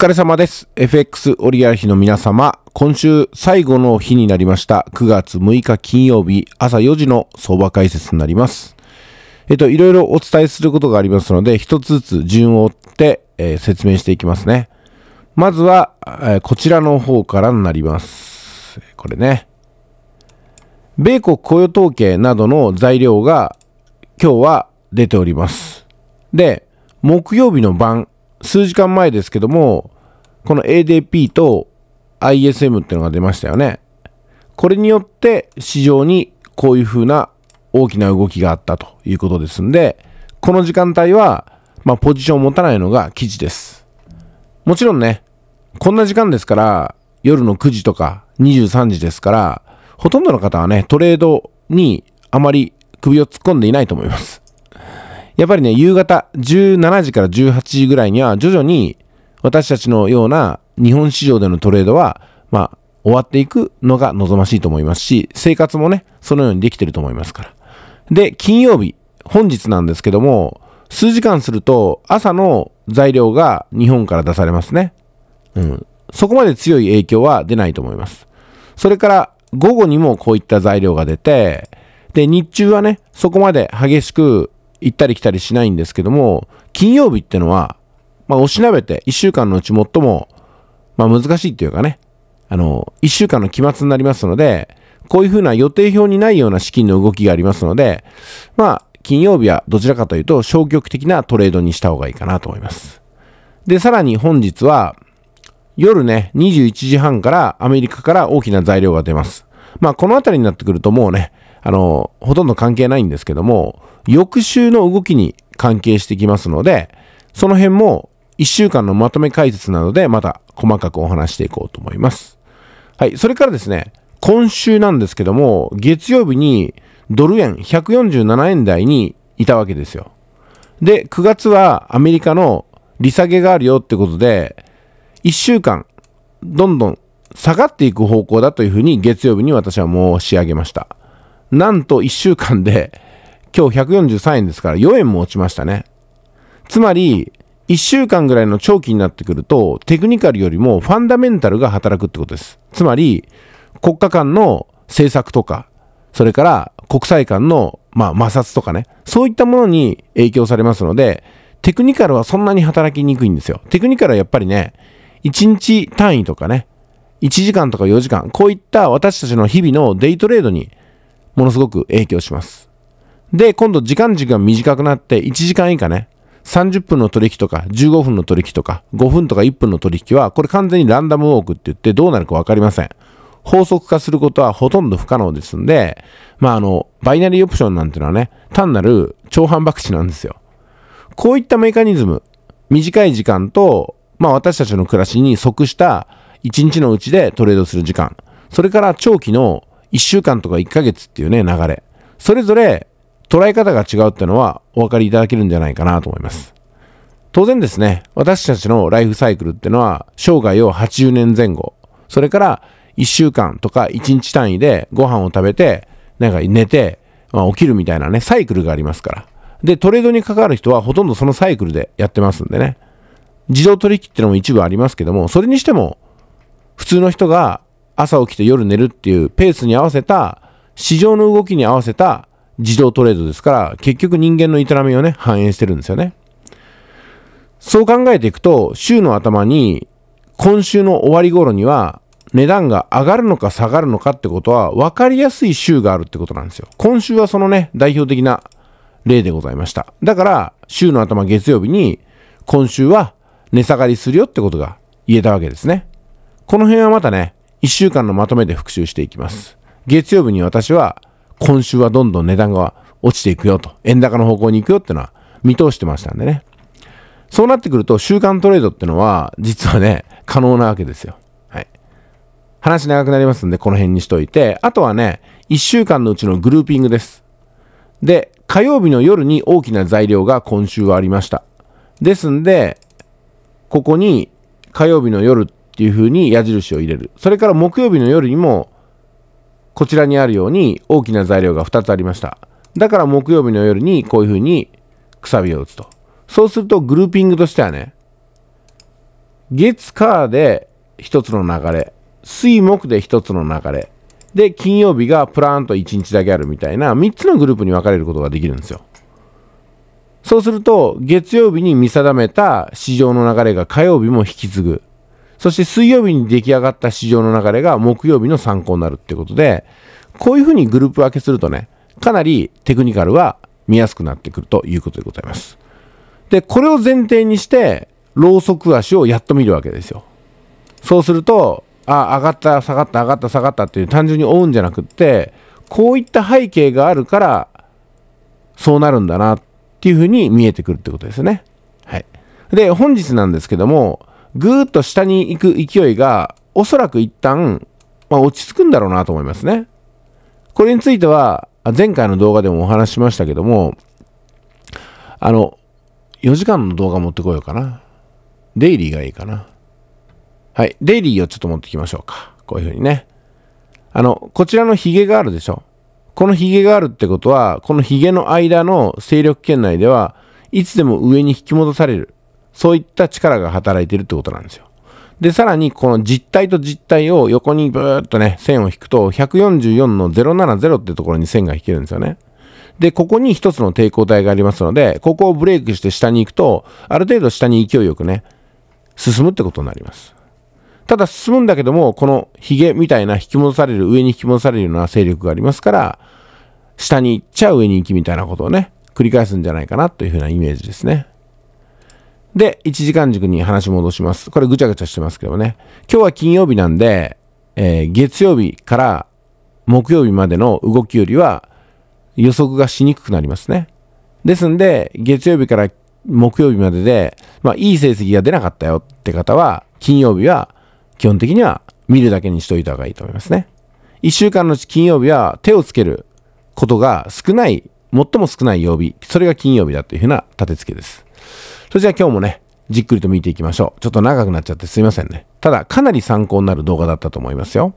疲れ様です。FX オリア日の皆様、今週最後の日になりました。9月6日金曜日朝4時の相場解説になります。えっと、いろいろお伝えすることがありますので、一つずつ順を追って、えー、説明していきますね。まずは、えー、こちらの方からになります。これね。米国雇用統計などの材料が今日は出ております。で、木曜日の晩、数時間前ですけども、この ADP と ISM っていうのが出ましたよね。これによって市場にこういうふうな大きな動きがあったということですんで、この時間帯は、まあ、ポジションを持たないのが記事です。もちろんね、こんな時間ですから、夜の9時とか23時ですから、ほとんどの方はね、トレードにあまり首を突っ込んでいないと思います。やっぱりね、夕方17時から18時ぐらいには徐々に私たちのような日本市場でのトレードは、まあ、終わっていくのが望ましいと思いますし、生活もね、そのようにできてると思いますから。で、金曜日、本日なんですけども、数時間すると朝の材料が日本から出されますね。うん。そこまで強い影響は出ないと思います。それから午後にもこういった材料が出て、で、日中はね、そこまで激しく行ったり来たりしないんですけども、金曜日ってのは、まあ、おしなべて、一週間のうち最も、まあ、難しいっていうかね、あの、一週間の期末になりますので、こういうふうな予定表にないような資金の動きがありますので、まあ、金曜日はどちらかというと消極的なトレードにした方がいいかなと思います。で、さらに本日は、夜ね、21時半からアメリカから大きな材料が出ます。まあ、この辺りになってくるともうね、あの、ほとんど関係ないんですけども、翌週の動きに関係してきますので、その辺も1週間のまとめ解説などでまた細かくお話していこうと思います。はい、それからですね、今週なんですけども、月曜日にドル円147円台にいたわけですよ。で、9月はアメリカの利下げがあるよってことで、1週間、どんどん下がっていく方向だというふうに月曜日に私は申し上げました。なんと1週間で、今日143円ですから4円も落ちましたね。つまり、1週間ぐらいの長期になってくると、テクニカルよりもファンダメンタルが働くってことです。つまり、国家間の政策とか、それから国際間の、まあ、摩擦とかね、そういったものに影響されますので、テクニカルはそんなに働きにくいんですよ。テクニカルはやっぱりね、1日単位とかね、1時間とか4時間、こういった私たちの日々のデイトレードにものすごく影響します。で、今度時間軸が短くなって1時間以下ね、30分の取引とか15分の取引とか5分とか1分の取引はこれ完全にランダムウォークって言ってどうなるかわかりません。法則化することはほとんど不可能ですんで、まああの、バイナリーオプションなんてのはね、単なる超反博地なんですよ。こういったメカニズム、短い時間と、まあ私たちの暮らしに即した1日のうちでトレードする時間、それから長期の1週間とか1ヶ月っていうね、流れ。それぞれ捉え方が違うっていうのはお分かりいただけるんじゃないかなと思います。当然ですね、私たちのライフサイクルっていうのは、生涯を80年前後、それから1週間とか1日単位でご飯を食べて、なんか寝て、まあ、起きるみたいなね、サイクルがありますから。で、トレードに関わる人はほとんどそのサイクルでやってますんでね。自動取引ってのも一部ありますけども、それにしても、普通の人が朝起きて夜寝るっていうペースに合わせた、市場の動きに合わせた自動トレードですから、結局人間の営みをね、反映してるんですよね。そう考えていくと、週の頭に、今週の終わり頃には、値段が上がるのか下がるのかってことは、分かりやすい週があるってことなんですよ。今週はそのね、代表的な例でございました。だから、週の頭月曜日に、今週は値下がりするよってことが言えたわけですね。この辺はまたね、1週間のまとめで復習していきます。月曜日に私は今週はどんどん値段が落ちていくよと、円高の方向に行くよってのは見通してましたんでね。そうなってくると週間トレードってのは実はね、可能なわけですよ。はい。話長くなりますんでこの辺にしといて、あとはね、1週間のうちのグルーピングです。で、火曜日の夜に大きな材料が今週はありました。ですんで、ここに火曜日の夜ていうふうに矢印を入れる。それから木曜日の夜にも、こちらにあるように大きな材料が2つありました。だから木曜日の夜にこういうふうにくさびを打つと。そうするとグルーピングとしてはね、月ーで1つの流れ、水木で1つの流れ、で、金曜日がプランと1日だけあるみたいな3つのグループに分かれることができるんですよ。そうすると、月曜日に見定めた市場の流れが火曜日も引き継ぐ。そして水曜日に出来上がった市場の流れが木曜日の参考になるってことで、こういうふうにグループ分けするとね、かなりテクニカルは見やすくなってくるということでございます。で、これを前提にして、ローソク足をやっと見るわけですよ。そうすると、あ、上がった、下がった、上がった、下がったっていう単純に追うんじゃなくって、こういった背景があるから、そうなるんだなっていうふうに見えてくるってことですね。はい。で、本日なんですけども、ぐーっと下に行く勢いが、おそらく一旦、まあ、落ち着くんだろうなと思いますね。これについては、前回の動画でもお話しましたけども、あの、4時間の動画持ってこようかな。デイリーがいいかな。はい。デイリーをちょっと持ってきましょうか。こういうふうにね。あの、こちらのヒゲがあるでしょ。このヒゲがあるってことは、このヒゲの間の勢力圏内では、いつでも上に引き戻される。そういった力が働いてるってことなんですよ。で、さらにこの実体と実体を横にブーっとね、線を引くと、144の070ってところに線が引けるんですよね。で、ここに一つの抵抗体がありますので、ここをブレイクして下に行くと、ある程度下に勢いよくね、進むってことになります。ただ進むんだけども、このヒゲみたいな引き戻される、上に引き戻されるような勢力がありますから、下に行っちゃ上に行きみたいなことをね、繰り返すんじゃないかなというふうなイメージですね。で、1時間軸に話戻します。これぐちゃぐちゃしてますけどね。今日は金曜日なんで、えー、月曜日から木曜日までの動きよりは予測がしにくくなりますね。ですんで、月曜日から木曜日までで、まあ、いい成績が出なかったよって方は、金曜日は基本的には見るだけにしといた方がいいと思いますね。1週間のうち金曜日は手をつけることが少ない、最も少ない曜日、それが金曜日だというふうな立て付けです。それじゃあ今日もね、じっくりと見ていきましょう。ちょっと長くなっちゃってすいませんね。ただ、かなり参考になる動画だったと思いますよ。